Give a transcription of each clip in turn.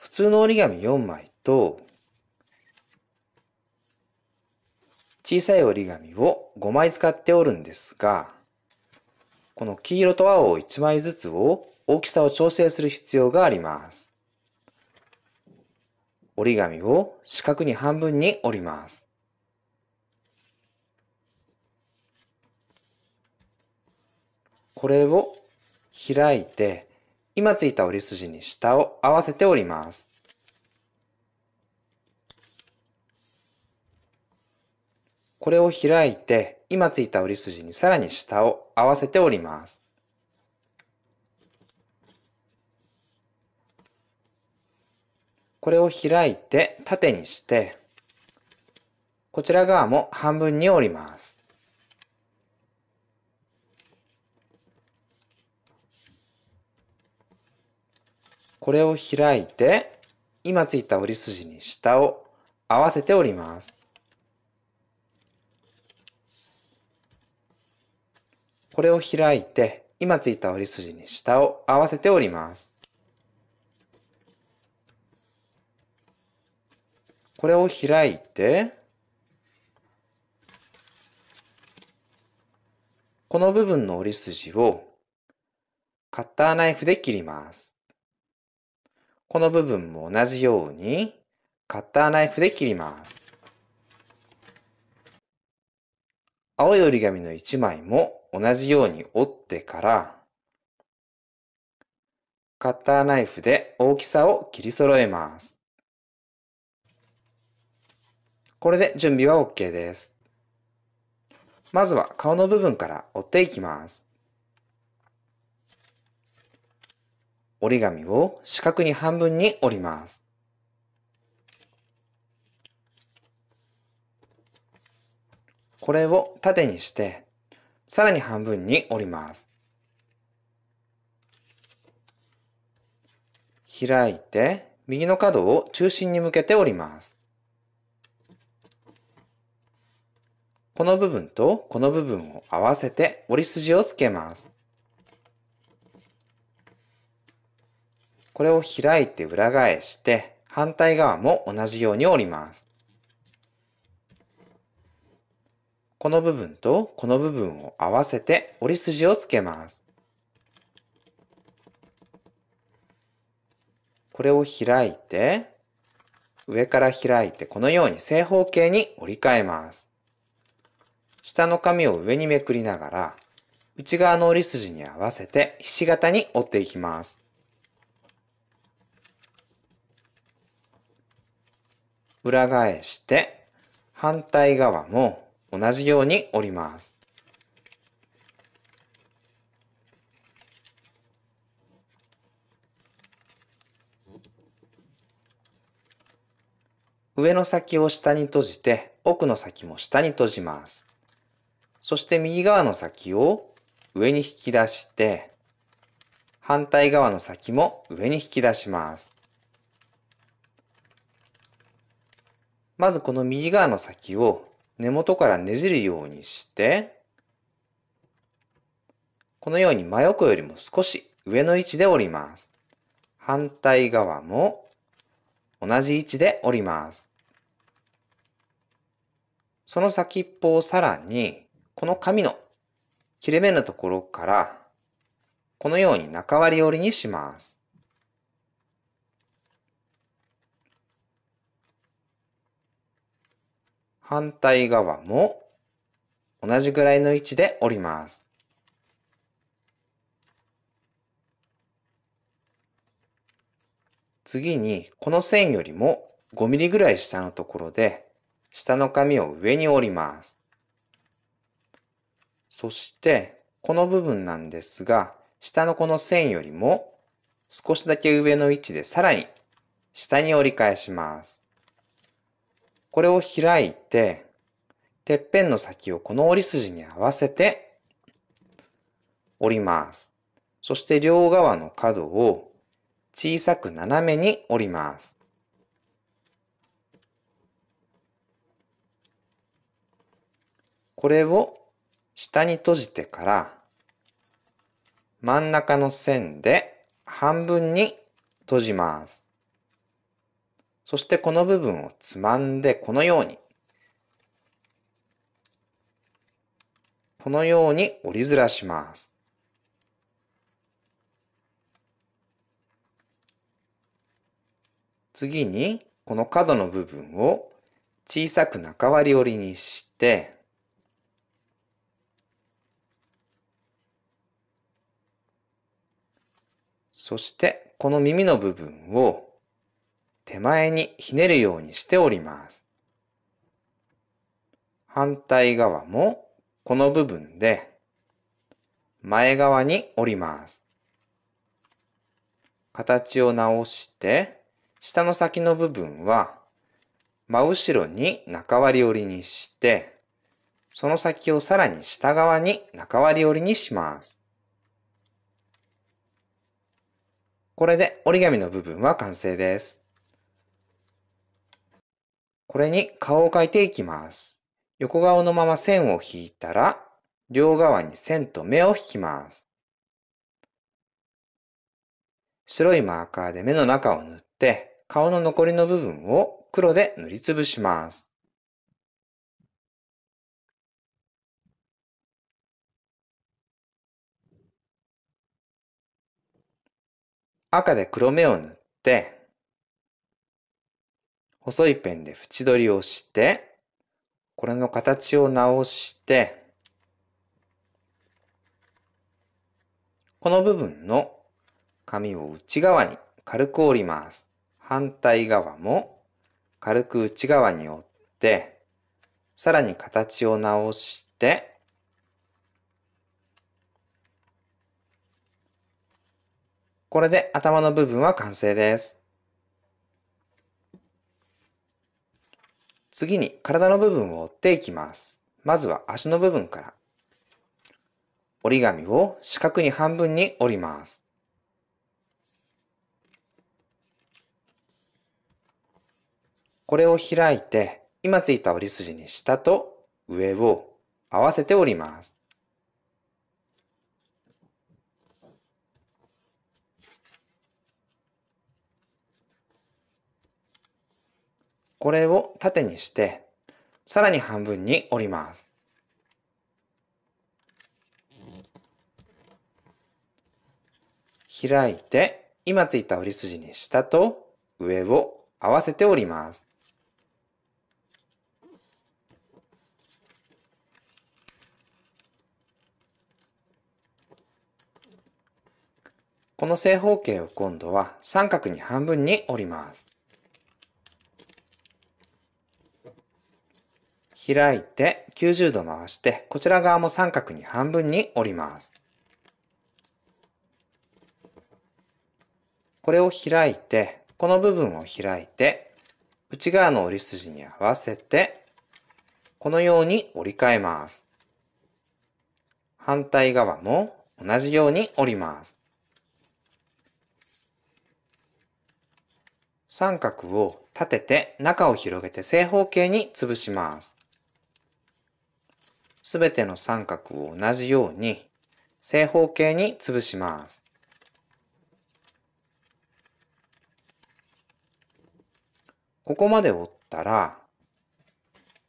普通の折り紙4枚と、小さい折り紙を5枚使っておるんですが、この黄色と青を1枚ずつを大きさを調整する必要があります。折り紙を四角に半分に折ります。これを開いて今ついた折り筋に下を合わせて折ります。これを開いて、今ついた折り筋にさらに下を合わせて折ります。これを開いて縦にして、こちら側も半分に折ります。これを開いて、今ついた折り筋に下を合わせて折ります。これを開いて、今ついた折り筋に下を合わせて折ります。これを開いて、この部分の折り筋をカッターナイフで切ります。この部分も同じようにカッターナイフで切ります。青い折り紙の1枚も同じように折ってからカッターナイフで大きさを切り揃えます。これで準備は OK です。まずは顔の部分から折っていきます。折り紙を四角に半分に折ります。これを縦にして、さらに半分に折ります。開いて、右の角を中心に向けて折ります。この部分とこの部分を合わせて折り筋をつけます。これを開いて裏返して、反対側も同じように折ります。この部分とこの部分を合わせて折り筋をつけます。これを開いて、上から開いてこのように正方形に折り替えます。下の紙を上にめくりながら、内側の折り筋に合わせてひし形に折っていきます。裏返して反対側も同じように折ります。上の先を下に閉じて奥の先も下に閉じます。そして右側の先を上に引き出して反対側の先も上に引き出します。まずこの右側の先を根元からねじるようにして、このように真横よりも少し上の位置で折ります。反対側も同じ位置で折ります。その先っぽをさらに、この紙の切れ目のところから、このように中割り折りにします。反対側も同じぐらいの位置で折ります。次にこの線よりも 5mm ぐらい下のところで下の紙を上に折ります。そしてこの部分なんですが下のこの線よりも少しだけ上の位置でさらに下に折り返します。これを開いて、てっぺんの先をこの折り筋に合わせて折ります。そして両側の角を小さく斜めに折ります。これを下に閉じてから真ん中の線で半分に閉じます。そしてこの部分をつまんで、このように、このように折りずらします。次に、この角の部分を小さく中割り折りにして、そして、この耳の部分を手前にひねるようにしております。反対側もこの部分で前側に折ります。形を直して下の先の部分は真後ろに中割り折りにしてその先をさらに下側に中割り折りにします。これで折り紙の部分は完成です。これに顔を描いていきます。横顔のまま線を引いたら、両側に線と目を引きます。白いマーカーで目の中を塗って、顔の残りの部分を黒で塗りつぶします。赤で黒目を塗って、細いペンで縁取りをして、これの形を直して、この部分の紙を内側に軽く折ります。反対側も軽く内側に折って、さらに形を直して、これで頭の部分は完成です。次に体の部分を折っていきます。まずは足の部分から。折り紙を四角に半分に折ります。これを開いて、今ついた折り筋に下と上を合わせて折ります。これを縦にして、さらに半分に折ります。開いて、今ついた折り筋に下と上を合わせて折ります。この正方形を今度は三角に半分に折ります。開いて90度回して、こちら側も三角に半分に折ります。これを開いて、この部分を開いて、内側の折り筋に合わせて、このように折り替えます。反対側も同じように折ります。三角を立てて中を広げて正方形に潰します。すべての三角を同じように正方形に潰します。ここまで折ったら、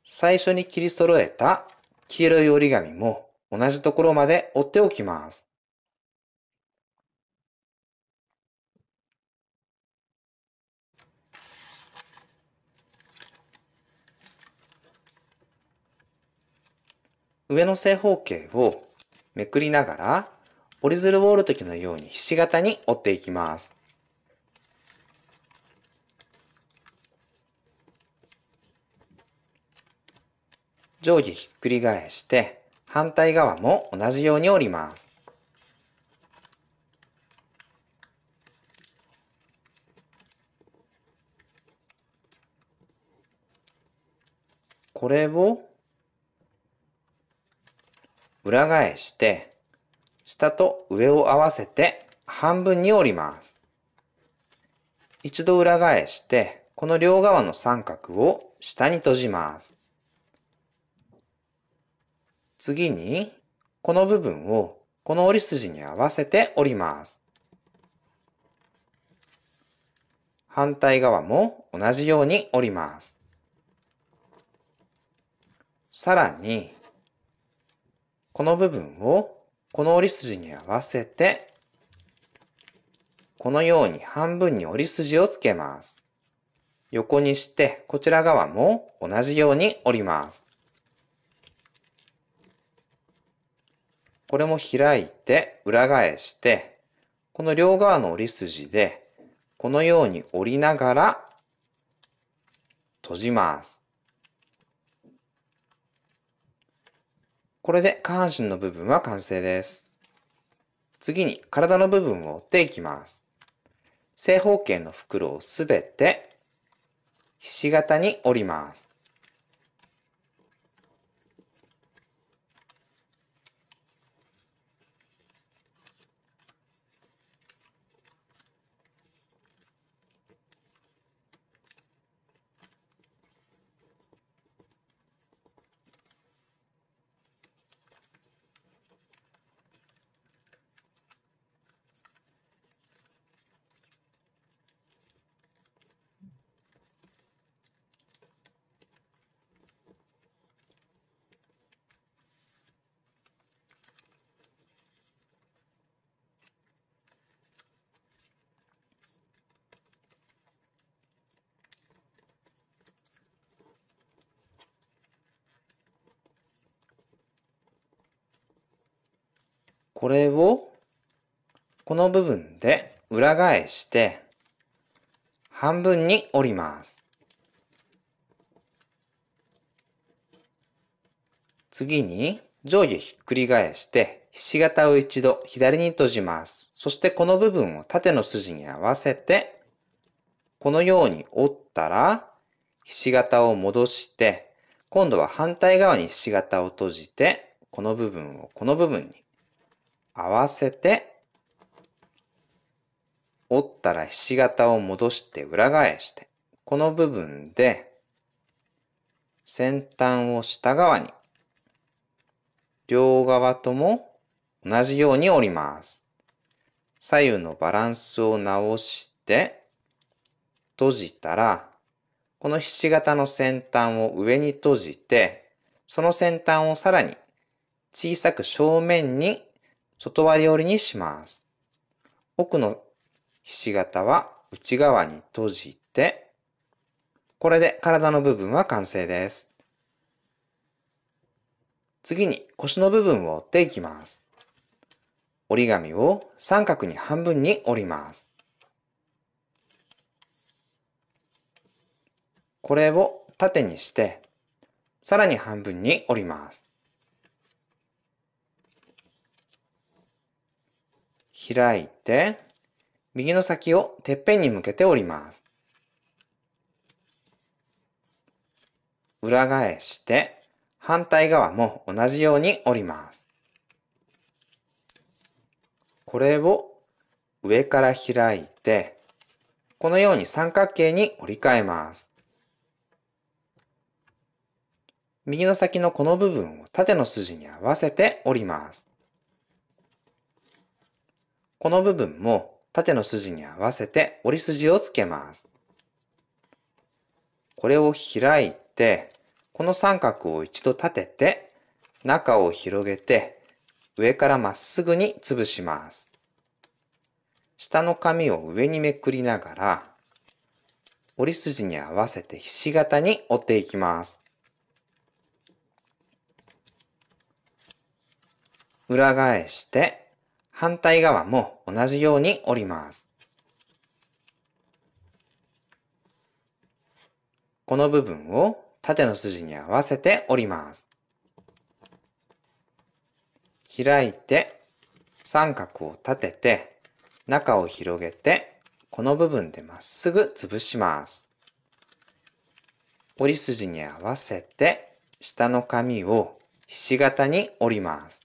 最初に切り揃えた黄色い折り紙も同じところまで折っておきます。上の正方形をめくりながら、折り鶴を折る時のようにひし形に折っていきます。上下ひっくり返して、反対側も同じように折ります。これを裏返して、下と上を合わせて半分に折ります。一度裏返して、この両側の三角を下に閉じます。次に、この部分をこの折り筋に合わせて折ります。反対側も同じように折ります。さらに、この部分をこの折り筋に合わせて、このように半分に折り筋をつけます。横にして、こちら側も同じように折ります。これも開いて、裏返して、この両側の折り筋で、このように折りながら、閉じます。これで下半身の部分は完成です。次に体の部分を折っていきます。正方形の袋をすべて、ひし形に折ります。これをこの部分で裏返して半分に折ります。次に上下ひっくり返してひし形を一度左に閉じます。そしてこの部分を縦の筋に合わせてこのように折ったらひし形を戻して今度は反対側にひし形を閉じてこの部分をこの部分に合わせて折ったらひし形を戻して裏返してこの部分で先端を下側に両側とも同じように折ります左右のバランスを直して閉じたらこのひし形の先端を上に閉じてその先端をさらに小さく正面に外割り折りにします。奥のひし形は内側に閉じて、これで体の部分は完成です。次に腰の部分を折っていきます。折り紙を三角に半分に折ります。これを縦にして、さらに半分に折ります。開いて、右の先をてっぺんに向けて折ります。裏返して、反対側も同じように折ります。これを上から開いて、このように三角形に折り替えます。右の先のこの部分を縦の筋に合わせて折ります。この部分も縦の筋に合わせて折り筋をつけます。これを開いて、この三角を一度立てて、中を広げて、上からまっすぐに潰します。下の紙を上にめくりながら、折り筋に合わせてひし形に折っていきます。裏返して、反対側も同じように折ります。この部分を縦の筋に合わせて折ります。開いて、三角を立てて、中を広げて、この部分でまっすぐ潰します。折り筋に合わせて、下の紙をひし形に折ります。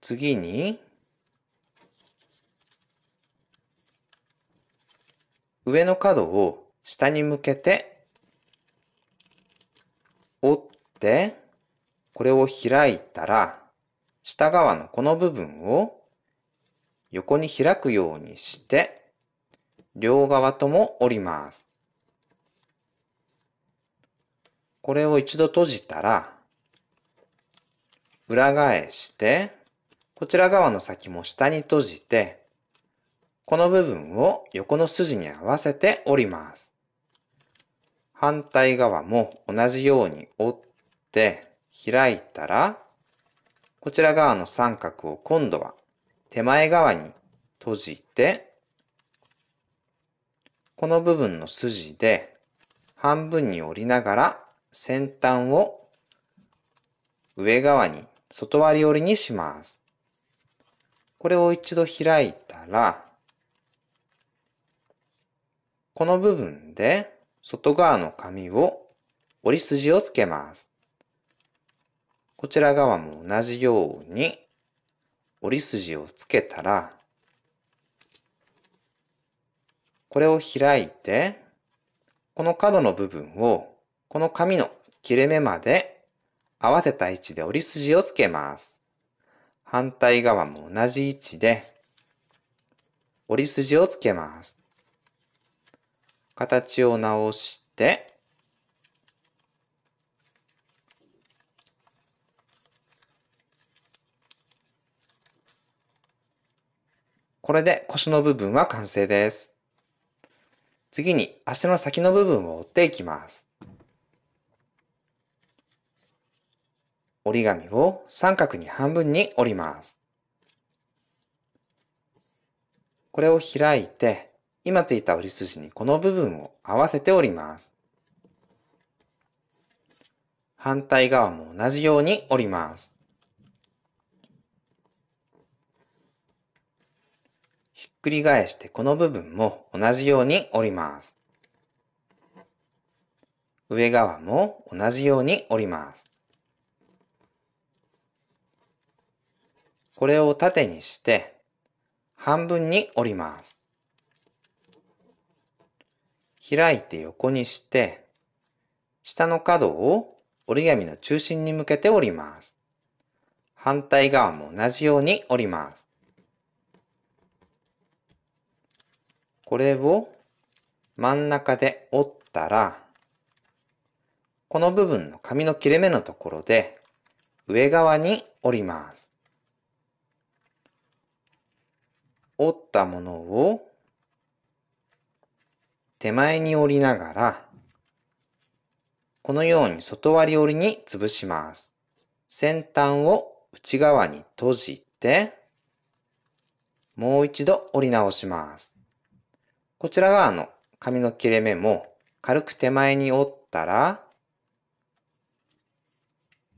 次に、上の角を下に向けて折ってこれを開いたら下側のこの部分を横に開くようにして両側とも折ります。これを一度閉じたら裏返してこちら側の先も下に閉じて、この部分を横の筋に合わせて折ります。反対側も同じように折って開いたら、こちら側の三角を今度は手前側に閉じて、この部分の筋で半分に折りながら先端を上側に外割り折りにします。これを一度開いたら、この部分で外側の紙を折り筋をつけます。こちら側も同じように折り筋をつけたら、これを開いて、この角の部分をこの紙の切れ目まで合わせた位置で折り筋をつけます。反対側も同じ位置で折り筋をつけます。形を直して、これで腰の部分は完成です。次に足の先の部分を折っていきます。折り紙を三角に半分に折ります。これを開いて、今ついた折り筋にこの部分を合わせて折ります。反対側も同じように折ります。ひっくり返してこの部分も同じように折ります。上側も同じように折ります。これを縦にして半分に折ります。開いて横にして、下の角を折り紙の中心に向けて折ります。反対側も同じように折ります。これを真ん中で折ったら、この部分の紙の切れ目のところで上側に折ります。折ったものを手前に折りながら、このように外割り折りに潰します。先端を内側に閉じて、もう一度折り直します。こちら側の紙の切れ目も軽く手前に折ったら、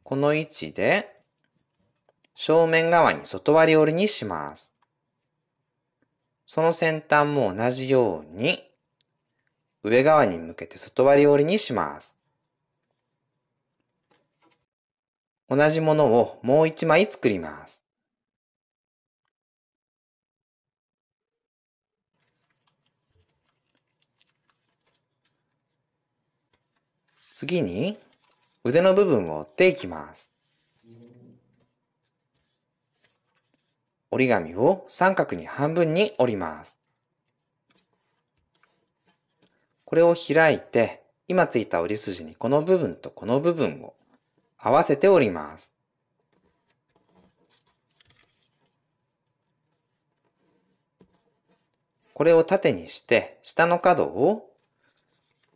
この位置で正面側に外割り折りにします。その先端も同じように、上側に向けて外割り折りにします。同じものをもう一枚作ります。次に腕の部分を折っていきます。折り紙を三角に半分に折ります。これを開いて、今ついた折り筋にこの部分とこの部分を合わせて折ります。これを縦にして、下の角を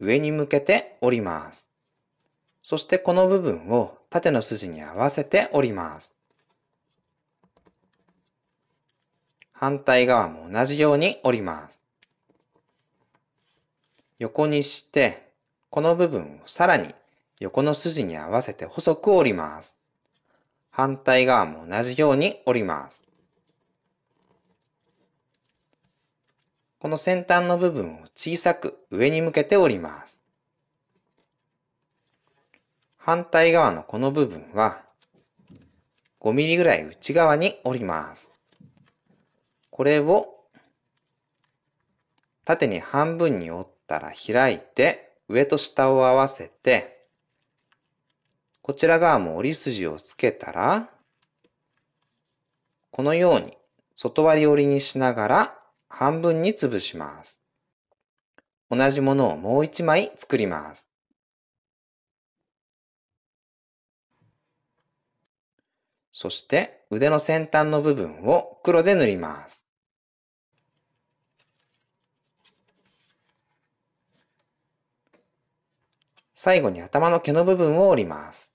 上に向けて折ります。そしてこの部分を縦の筋に合わせて折ります。反対側も同じように折ります。横にして、この部分をさらに横の筋に合わせて細く折ります。反対側も同じように折ります。この先端の部分を小さく上に向けて折ります。反対側のこの部分は5ミリぐらい内側に折ります。これを縦に半分に折ったら開いて、上と下を合わせて、こちら側も折り筋をつけたら、このように外割り折りにしながら半分に潰します。同じものをもう一枚作ります。そして腕の先端の部分を黒で塗ります。最後に頭の毛の部分を折ります。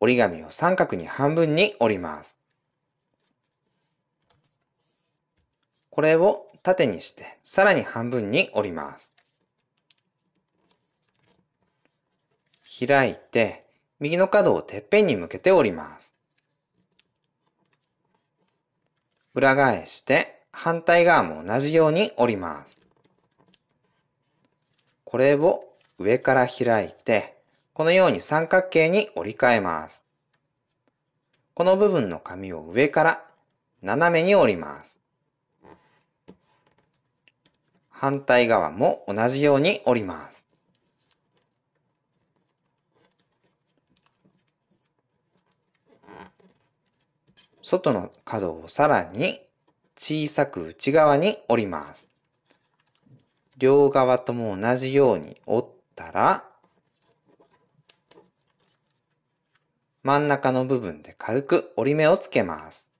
折り紙を三角に半分に折ります。これを縦にして、さらに半分に折ります。開いて、右の角をてっぺんに向けて折ります。裏返して、反対側も同じように折ります。これを上から開いて、このように三角形に折り替えます。この部分の紙を上から斜めに折ります。反対側も同じように折ります。外の角をさらに小さく内側に折ります。両側とも同じように折って、ったら、真ん中の部分で軽く折り目をつけます。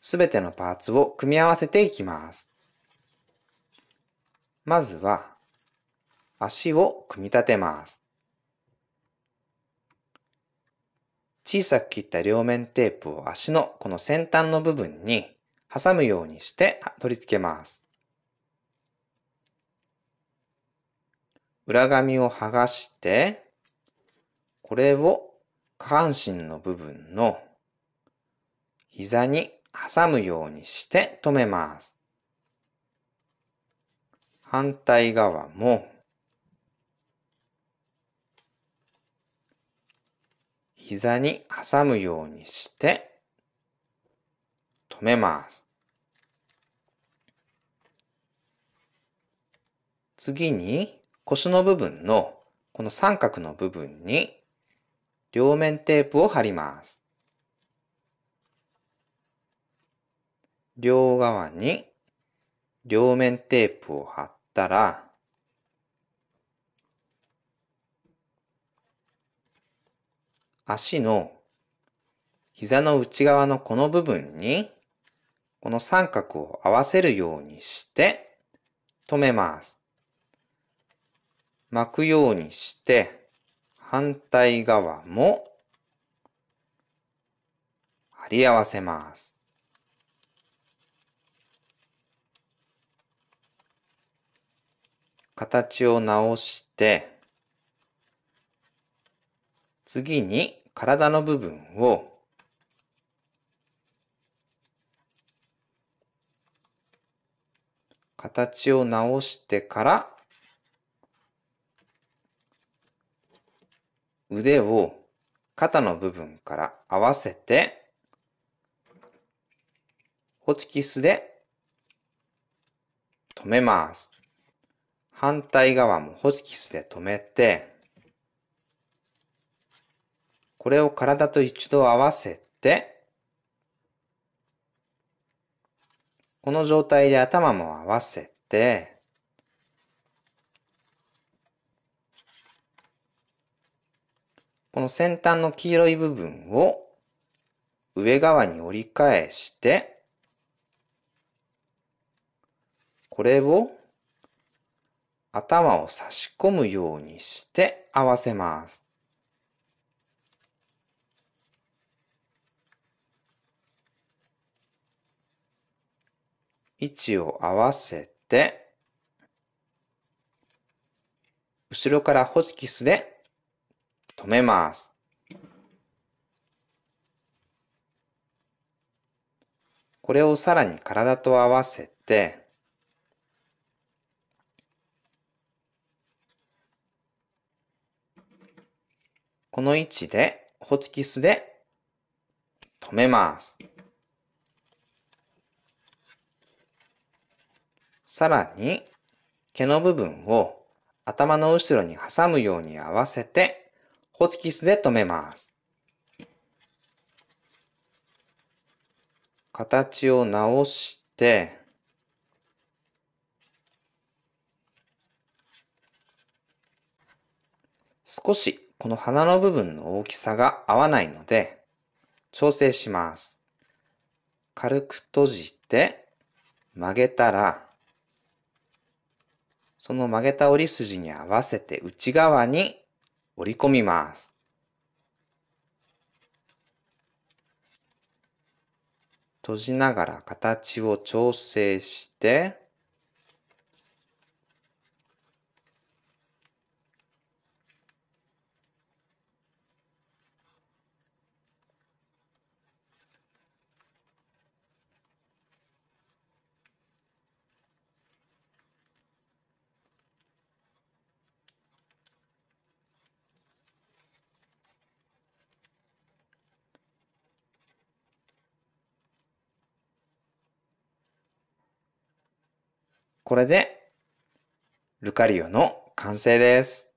すべてのパーツを組み合わせていきます。まずは、足を組み立てます。小さく切った両面テープを足のこの先端の部分に挟むようにして取り付けます。裏紙を剥がして、これを下半身の部分の膝に挟むようにして留めます。反対側も膝に挟むようにして留めます。次に腰の部分のこの三角の部分に両面テープを貼ります。両側に両面テープを貼ったら、足の膝の内側のこの部分にこの三角を合わせるようにして止めます。巻くようにして、反対側も貼り合わせます。形を直して、次に体の部分を形を直してから腕を肩の部分から合わせて、ホチキスで止めます。反対側もホチキスで止めて、これを体と一度合わせて、この状態で頭も合わせて、この先端の黄色い部分を上側に折り返して、これを頭を差し込むようにして合わせます。位置を合わせて、後ろからホチキスで止めます。これをさらに体と合わせて、この位置で、ホチキスで止めます。さらに、毛の部分を頭の後ろに挟むように合わせてホチキスで留めます。形を直して、少しこの鼻の部分の大きさが合わないので、調整します。軽く閉じて、曲げたら、その曲げた折り筋に合わせて内側に折り込みます。閉じながら形を調整して、これで、ルカリオの完成です。